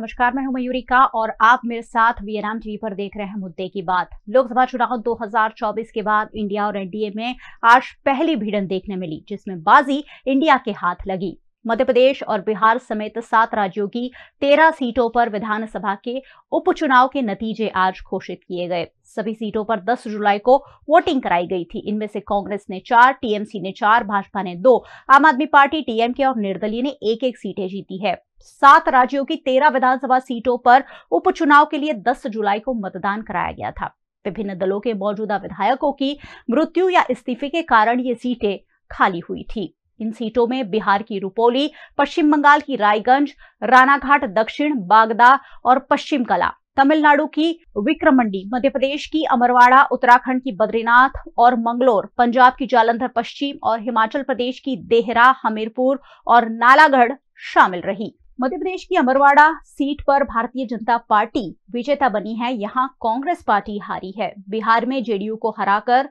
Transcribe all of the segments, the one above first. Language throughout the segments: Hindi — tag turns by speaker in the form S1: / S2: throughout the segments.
S1: नमस्कार मैं हूं मयूरी का और आप मेरे साथ वियराम टीवी पर देख रहे हैं मुद्दे की बात लोकसभा चुनाव 2024 के बाद इंडिया और एनडीए में आज पहली भिड़न देखने मिली जिसमें बाजी इंडिया के हाथ लगी मध्य प्रदेश और बिहार समेत सात राज्यों की तेरह सीटों पर विधानसभा के उपचुनाव के नतीजे आज घोषित किए गए सभी सीटों पर 10 जुलाई को वोटिंग कराई गई थी इनमें से कांग्रेस ने चार टीएमसी ने चार भाजपा ने दो आम आदमी पार्टी टीएमके और निर्दलीय ने एक एक सीटें जीती है सात राज्यों की तेरह विधानसभा सीटों पर उपचुनाव के लिए 10 जुलाई को मतदान कराया गया था विभिन्न दलों के मौजूदा विधायकों की मृत्यु या इस्तीफे के कारण ये सीटें खाली हुई थी इन सीटों में बिहार की रुपोली पश्चिम बंगाल की रायगंज रानाघाट दक्षिण बागदा और पश्चिम कला तमिलनाडु की विक्रमंडी मध्य प्रदेश की अमरवाड़ा उत्तराखंड की बद्रीनाथ और मंगलोर पंजाब की जालंधर पश्चिम और हिमाचल प्रदेश की देहरा हमीरपुर और नालागढ़ शामिल रही मध्य प्रदेश की अमरवाड़ा सीट पर भारतीय जनता पार्टी विजेता बनी है यहां कांग्रेस पार्टी हारी है बिहार में जेडीयू को हराकर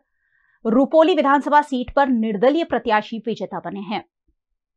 S1: रुपोली विधानसभा सीट पर निर्दलीय प्रत्याशी विजेता बने हैं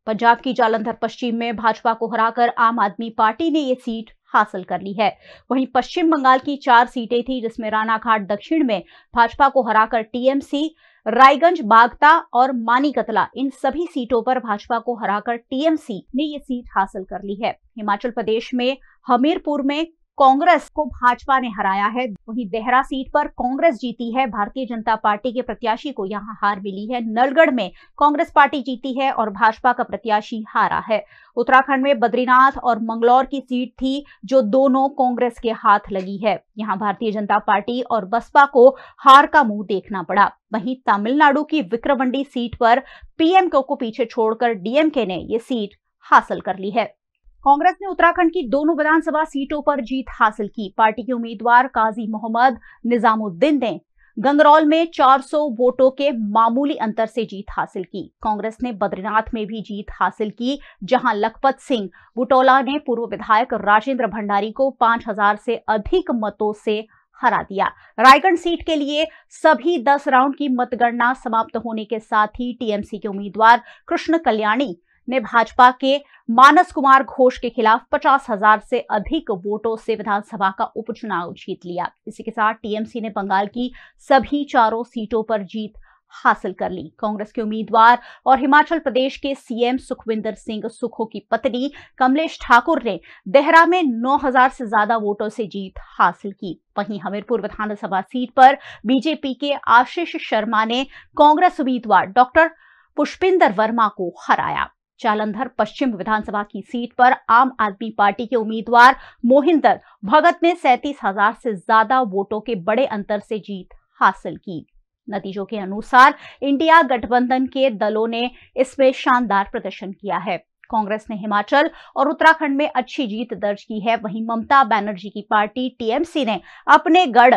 S1: पंजाब की जालंधर पश्चिम में भाजपा को हराकर आम आदमी पार्टी ने ये सीट हासिल कर ली है वहीं पश्चिम बंगाल की चार सीटें थी जिसमें रानाघाट दक्षिण में भाजपा को हराकर टीएमसी रायगंज बागता और मानिकतला इन सभी सीटों पर भाजपा को हराकर टीएमसी ने ये सीट हासिल कर ली है हिमाचल प्रदेश में हमीरपुर में कांग्रेस को भाजपा ने हराया है वहीं देहरा सीट पर कांग्रेस जीती है भारतीय जनता पार्टी के प्रत्याशी को यहां हार मिली है नलगढ़ में कांग्रेस पार्टी जीती है और भाजपा का प्रत्याशी हारा है उत्तराखंड में बद्रीनाथ और मंगलौर की सीट थी जो दोनों कांग्रेस के हाथ लगी है यहाँ भारतीय जनता पार्टी और बसपा को हार का मुंह देखना पड़ा वहीं तमिलनाडु की विक्रमंडी सीट पर पीएम को पीछे छोड़कर डीएमके ने ये सीट हासिल कर ली है कांग्रेस ने उत्तराखंड की दोनों विधानसभा सीटों पर जीत हासिल की पार्टी के उम्मीदवार काजी मोहम्मद निजामुद्दीन ने गंगरौल में 400 वोटों के मामूली अंतर से जीत हासिल की कांग्रेस ने बद्रीनाथ में भी जीत हासिल की जहां लखपत सिंह बुटोला ने पूर्व विधायक राजेंद्र भंडारी को 5000 से अधिक मतों से हरा दिया रायगढ़ सीट के लिए सभी 10 राउंड की मतगणना समाप्त होने के साथ ही टीएमसी के उम्मीदवार कृष्ण कल्याणी ने भाजपा के मानस कुमार घोष के खिलाफ पचास हजार से अधिक वोटों से विधानसभा का उपचुनाव जीत लिया इसी के साथ टीएमसी ने बंगाल की सभी चारों सीटों पर जीत हासिल कर ली कांग्रेस के उम्मीदवार और हिमाचल प्रदेश के सीएम सुखविंदर सिंह सुखो की पत्नी कमलेश ठाकुर ने देहरा में 9000 से ज्यादा वोटों से जीत हासिल की वहीं हमीरपुर विधानसभा सीट पर बीजेपी के आशीष शर्मा ने कांग्रेस उम्मीदवार डॉक्टर पुष्पिंदर वर्मा को हराया जालंधर पश्चिम विधानसभा की सीट पर आम आदमी पार्टी के उम्मीदवार मोहिंदर भगत ने सैंतीस हजार से ज्यादा वोटों के बड़े अंतर से जीत हासिल की नतीजों के अनुसार इंडिया गठबंधन के दलों ने इसमें शानदार प्रदर्शन किया है कांग्रेस ने हिमाचल और उत्तराखंड में अच्छी जीत दर्ज की है वहीं ममता बैनर्जी की पार्टी टीएमसी ने अपने गढ़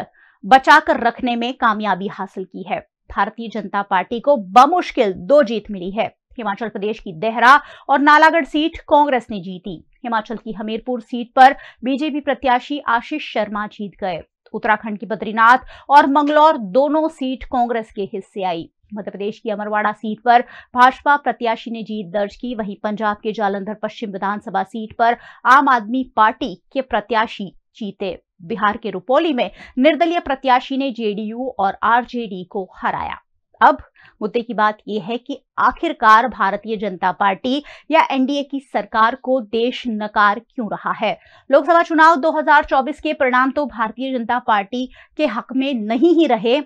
S1: बचाकर रखने में कामयाबी हासिल की है भारतीय जनता पार्टी को बमुश्किल दो जीत मिली है हिमाचल प्रदेश की देहरा और नालागढ़ सीट कांग्रेस ने जीती हिमाचल की हमीरपुर सीट पर बीजेपी प्रत्याशी आशीष शर्मा जीत गए उत्तराखंड की बद्रीनाथ और मंगलौर दोनों सीट कांग्रेस के हिस्से आई मध्य प्रदेश की अमरवाड़ा सीट पर भाजपा प्रत्याशी ने जीत दर्ज की वहीं पंजाब के जालंधर पश्चिम विधानसभा सीट पर आम आदमी पार्टी के प्रत्याशी जीते बिहार के रुपोली में निर्दलीय प्रत्याशी ने जेडीयू और आरजेडी को हराया अब मुद्दे की बात यह है कि आखिरकार भारतीय जनता पार्टी या एनडीए की सरकार को देश नकार क्यों रहा है लोकसभा चुनाव 2024 के परिणाम तो भारतीय जनता पार्टी के हक में नहीं ही रहे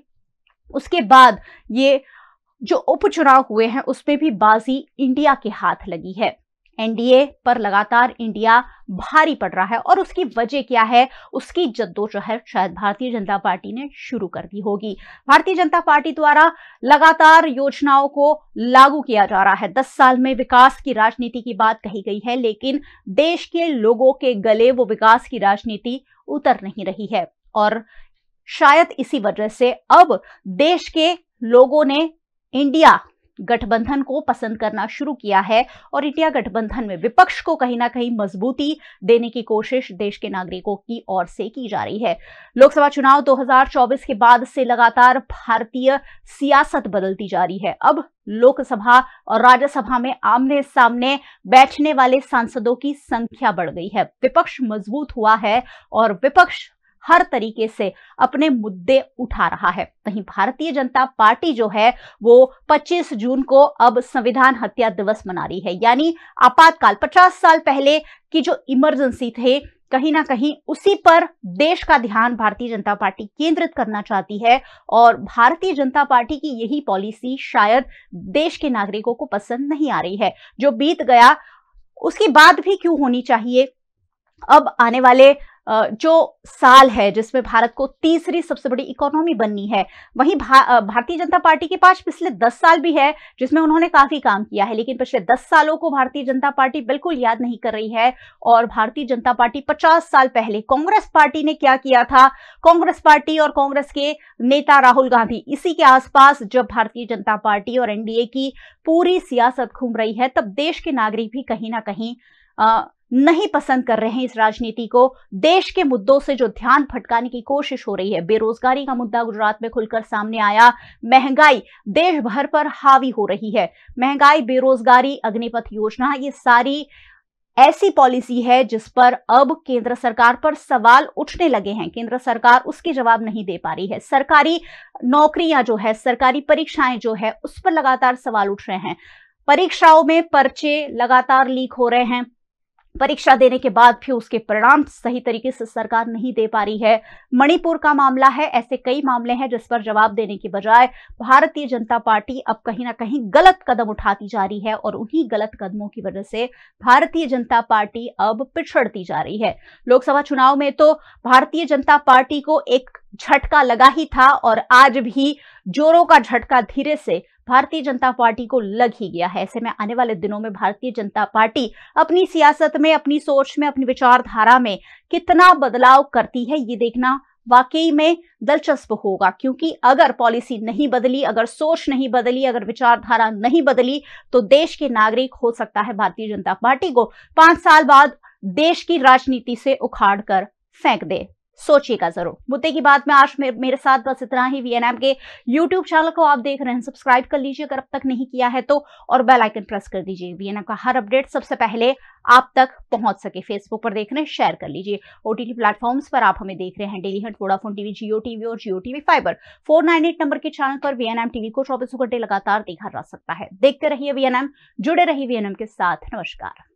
S1: उसके बाद ये जो उपचुनाव हुए हैं उसमें भी बाजी इंडिया के हाथ लगी है एनडीए पर लगातार इंडिया भारी पड़ रहा है और उसकी वजह क्या है उसकी जद्दोजहद शायद भारतीय जनता पार्टी ने शुरू कर दी होगी भारतीय जनता पार्टी द्वारा लगातार योजनाओं को लागू किया जा रहा है दस साल में विकास की राजनीति की बात कही गई है लेकिन देश के लोगों के गले वो विकास की राजनीति उतर नहीं रही है और शायद इसी वजह से अब देश के लोगों ने इंडिया गठबंधन को पसंद करना शुरू किया है और इंडिया गठबंधन में विपक्ष को कहीं ना कहीं मजबूती देने की कोशिश देश के नागरिकों की ओर से की जा रही है लोकसभा चुनाव 2024 के बाद से लगातार भारतीय सियासत बदलती जा रही है अब लोकसभा और राज्यसभा में आमने सामने बैठने वाले सांसदों की संख्या बढ़ गई है विपक्ष मजबूत हुआ है और विपक्ष हर तरीके से अपने मुद्दे उठा रहा है वहीं भारतीय जनता पार्टी जो है वो 25 जून को अब संविधान हत्या दिवस मना रही है यानी आपातकाल 50 साल पहले की जो इमरजेंसी थे कहीं ना कहीं उसी पर देश का ध्यान भारतीय जनता पार्टी केंद्रित करना चाहती है और भारतीय जनता पार्टी की यही पॉलिसी शायद देश के नागरिकों को पसंद नहीं आ रही है जो बीत गया उसके बाद भी क्यों होनी चाहिए अब आने वाले जो साल है जिसमें भारत को तीसरी सबसे बड़ी इकोनॉमी बननी है वहीं भा, भारतीय जनता पार्टी के पास पिछले दस साल भी है जिसमें उन्होंने काफी काम किया है लेकिन पिछले दस सालों को भारतीय जनता पार्टी बिल्कुल याद नहीं कर रही है और भारतीय जनता पार्टी पचास साल पहले कांग्रेस पार्टी ने क्या किया था कांग्रेस पार्टी और कांग्रेस के नेता राहुल गांधी इसी के आसपास जब भारतीय जनता पार्टी और एनडीए की पूरी सियासत घूम रही है तब देश के नागरिक भी कहीं ना कहीं नहीं पसंद कर रहे हैं इस राजनीति को देश के मुद्दों से जो ध्यान भटकाने की कोशिश हो रही है बेरोजगारी का मुद्दा गुजरात में खुलकर सामने आया महंगाई देश भर पर हावी हो रही है महंगाई बेरोजगारी अग्निपथ योजना ये सारी ऐसी पॉलिसी है जिस पर अब केंद्र सरकार पर सवाल उठने लगे हैं केंद्र सरकार उसके जवाब नहीं दे पा रही है सरकारी नौकरियां जो है सरकारी परीक्षाएं जो है उस पर लगातार सवाल उठ रहे हैं परीक्षाओं में पर्चे लगातार लीक हो रहे हैं परीक्षा देने के बाद भी उसके परिणाम सही तरीके से सरकार नहीं दे पा रही है मणिपुर का मामला है ऐसे कई मामले हैं जिस पर जवाब देने की बजाय भारतीय जनता पार्टी अब कहीं ना कहीं गलत कदम उठाती जा रही है और उन्हीं गलत कदमों की वजह से भारतीय जनता पार्टी अब पिछड़ती जा रही है लोकसभा चुनाव में तो भारतीय जनता पार्टी को एक झटका लगा ही था और आज भी जोरों का झटका धीरे से भारतीय जनता पार्टी को लग ही गया है ऐसे में आने वाले दिनों में भारतीय जनता पार्टी अपनी सियासत में अपनी सोच में अपनी विचारधारा में कितना बदलाव करती है ये देखना वाकई में दिलचस्प होगा क्योंकि अगर पॉलिसी नहीं बदली अगर सोच नहीं बदली अगर विचारधारा नहीं बदली तो देश के नागरिक हो सकता है भारतीय जनता पार्टी को पांच साल बाद देश की राजनीति से उखाड़ कर फेंक दे सोचिएगा जरूर मुद्दे की बात में आज मेरे साथ बस इतना ही वीएनएम के यूट्यूब चैनल को आप देख रहे हैं सब्सक्राइब कर लीजिए अगर अब तक नहीं किया है तो और बेल आइकन प्रेस कर दीजिए वीएनएम का हर अपडेट सबसे पहले आप तक पहुंच सके फेसबुक पर देख रहे हैं शेयर कर लीजिए ओटीटी प्लेटफॉर्म्स पर आप हमें देख रहे हैं Dailyhunt Vodafone TV Jio TV और Jio TV fibre four nine eight number के चैनल पर वीएनएम टीवी को चौबीसों घंटे लगातार देखा जा सकता है देखते रहिए वीएनएम जुड़े रहिए वीएनएम के साथ नमस्कार